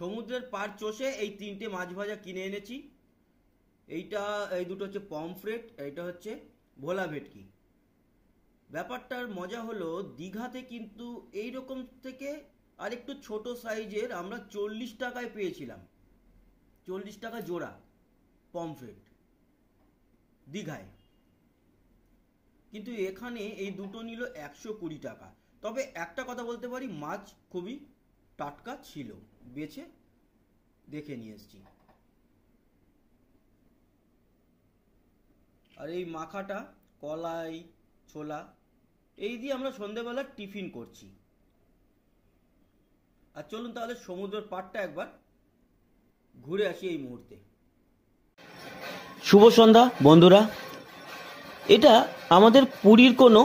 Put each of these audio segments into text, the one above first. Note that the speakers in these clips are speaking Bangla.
সমুদ্রের পার চষে এই তিনটে মাছ ভাজা কিনে এনেছি এইটা এই দুটো হচ্ছে পমফ্রেট এইটা হচ্ছে ভোলা ভেটকি ব্যাপারটার মজা হলো দীঘাতে কিন্তু এই রকম থেকে আরেকটু ছোট সাইজের আমরা চল্লিশ টাকায় পেয়েছিলাম চল্লিশ টাকা জোড়া পমফ্রেট দীঘায় কিন্তু এখানে এই দুটো নিল একশো কুড়ি টাকা তবে একটা কথা বলতে পারি মাছ খুবই টাটকা ছিল বেছে দেখে নিয়ে এসছি আর এই মাখাটা কলাই ছোলা এই দিয়ে আমরা সন্ধেবেলা টিফিন করছি আর চলুন তাহলে সমুদ্রের পাড়টা একবার ঘুরে আসি এই মুহূর্তে শুভ সন্ধ্যা বন্ধুরা এটা আমাদের পুরীর কোনো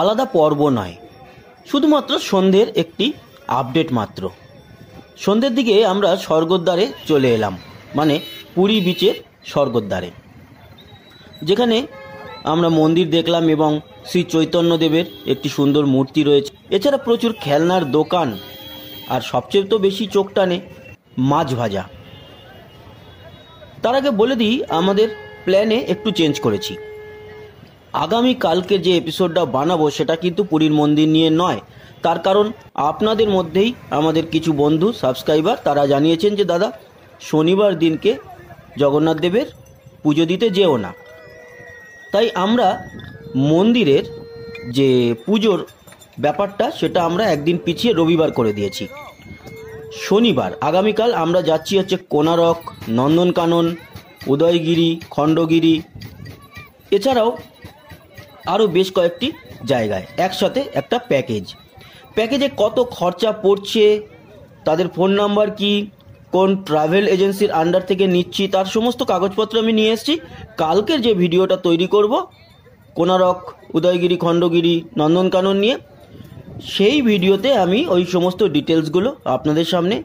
আলাদা পর্ব নয় শুধুমাত্র সন্ধ্যের একটি আপডেট মাত্র সন্ধ্যের দিকে আমরা স্বর্গদ্বারে চলে এলাম মানে পুরী বিচের স্বর্গদ্বারে যেখানে আমরা মন্দির দেখলাম এবং শ্রী চৈতন্যদেবের একটি সুন্দর মূর্তি রয়েছে এছাড়া প্রচুর খেলনার দোকান আর সবচেয়ে তো বেশি চোখ টানে মাছ ভাজা তার আগে বলে দিই আমাদের প্ল্যানে একটু চেঞ্জ করেছি আগামী কালকে যে এপিসোডটা বানাবো সেটা কিন্তু পুরীর মন্দির নিয়ে নয় তার কারণ আপনাদের মধ্যেই আমাদের কিছু বন্ধু সাবস্ক্রাইবার তারা জানিয়েছেন যে দাদা শনিবার দিনকে জগন্নাথ দেবের পুজো দিতে যেও না তাই আমরা মন্দিরের যে পুজোর ব্যাপারটা সেটা আমরা একদিন পিছিয়ে রবিবার করে দিয়েছি শনিবার আগামীকাল আমরা যাচ্ছি হচ্ছে কোনারক নন্দনকানন উদয়গিরি খণ্ডগিরি এছাড়াও আরও বেশ কয়েকটি জায়গায় একসাথে একটা প্যাকেজ প্যাকেজে কত খরচা পড়ছে তাদের ফোন নাম্বার কি কোন ট্রাভেল এজেন্সির আন্ডার থেকে নিচ্ছি তার সমস্ত কাগজপত্র আমি নিয়ে এসেছি কালকের যে ভিডিওটা তৈরি করব কোনারক উদয়গিরি খণ্ডগিরি নন্দনকানন নিয়ে সেই ভিডিওতে আমি ওই সমস্ত ডিটেলসগুলো আপনাদের সামনে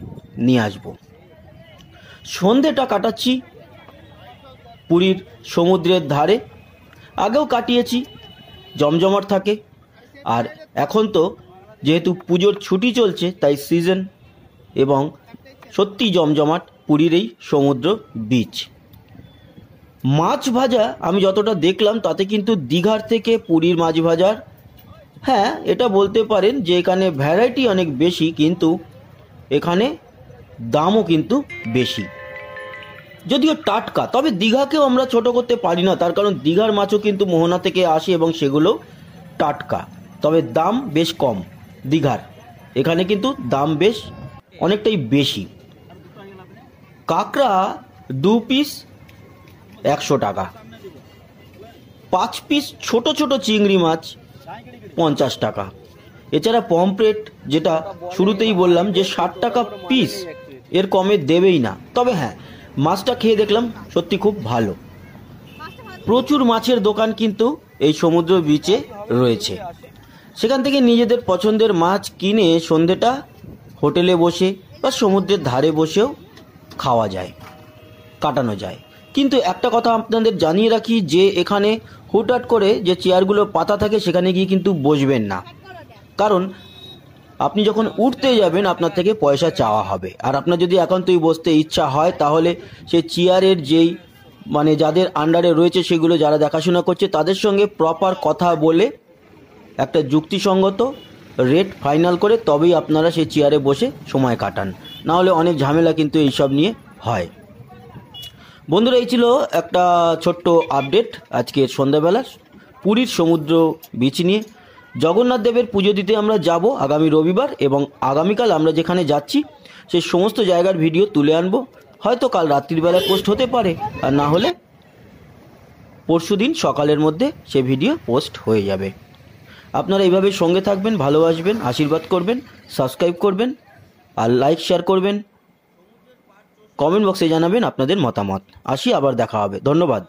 নিয়ে আসব সন্ধেটা কাটাচ্ছি পুরীর সমুদ্রের ধারে আগেও কাটিয়েছি জমজমাট থাকে আর এখন তো যেহেতু পুজোর ছুটি চলছে তাই সিজন এবং সত্যি জমজমাট পুরীর এই সমুদ্র বিচ মাছ ভাজা আমি যতটা দেখলাম তাতে কিন্তু দীঘার থেকে পুরীর মাছ ভাজার হ্যাঁ এটা বলতে পারেন যে এখানে ভ্যারাইটি অনেক বেশি কিন্তু এখানে দামও কিন্তু বেশি যদিও টাটকা তবে দীঘাকেও আমরা ছোট করতে পারি না তার কারণ দীঘার মাছও কিন্তু মোহনা থেকে আসে এবং সেগুলো টাটকা তবে দাম বেশ কম দীঘার এখানে কিন্তু দাম বেশ অনেকটাই বেশি কাঁকড়া দু পিস একশো টাকা পাঁচ পিস ছোট ছোট চিংড়ি মাছ পঞ্চাশ টাকা এছাড়া পমপ্লেট যেটা শুরুতেই বললাম যে ষাট টাকা পিস এর কমে দেবেই না তবে হ্যাঁ মাছটা খেয়ে দেখলাম সত্যি খুব ভালো প্রচুর মাছের দোকান কিন্তু এই সমুদ্র বিচে রয়েছে সেখান থেকে নিজেদের পছন্দের মাছ কিনে সন্ধেটা হোটেলে বসে বা সমুদ্রের ধারে বসেও খাওয়া যায় কাটানো যায় কিন্তু একটা কথা আপনাদের জানিয়ে রাখি যে এখানে হুটহাট করে যে চেয়ারগুলো পাতা থাকে সেখানে গিয়ে কিন্তু বসবেন না কারণ আপনি যখন উঠতে যাবেন আপনার থেকে পয়সা চাওয়া হবে আর আপনার যদি একান্তই বসতে ইচ্ছা হয় তাহলে সে চেয়ারের যেই মানে যাদের আন্ডারে রয়েছে সেগুলো যারা দেখাশোনা করছে তাদের সঙ্গে প্রপার কথা বলে একটা যুক্তিসঙ্গত রেট ফাইনাল করে তবেই আপনারা সেই চেয়ারে বসে সময় কাটান নাহলে অনেক ঝামেলা কিন্তু এইসব নিয়ে হয় বন্ধুরা এই ছিল একটা ছোট্ট আপডেট আজকে সন্ধ্যাবেলা পুরীর সমুদ্র বিচ নিয়ে জগন্নাথ দেবের পুজো দিতে আমরা যাব আগামী রবিবার এবং আগামীকাল আমরা যেখানে যাচ্ছি সেই সমস্ত জায়গার ভিডিও তুলে আনব হয়তো কাল রাত্রিবেলায় পোস্ট হতে পারে আর না হলে পরশু দিন সকালের মধ্যে সে ভিডিও পোস্ট হয়ে যাবে আপনারা এইভাবে সঙ্গে থাকবেন ভালোবাসবেন আশীর্বাদ করবেন সাবস্ক্রাইব করবেন আর লাইক শেয়ার করবেন কমেন্ট বক্সে জানাবেন আপনাদের মতামত আসি আবার দেখা হবে ধন্যবাদ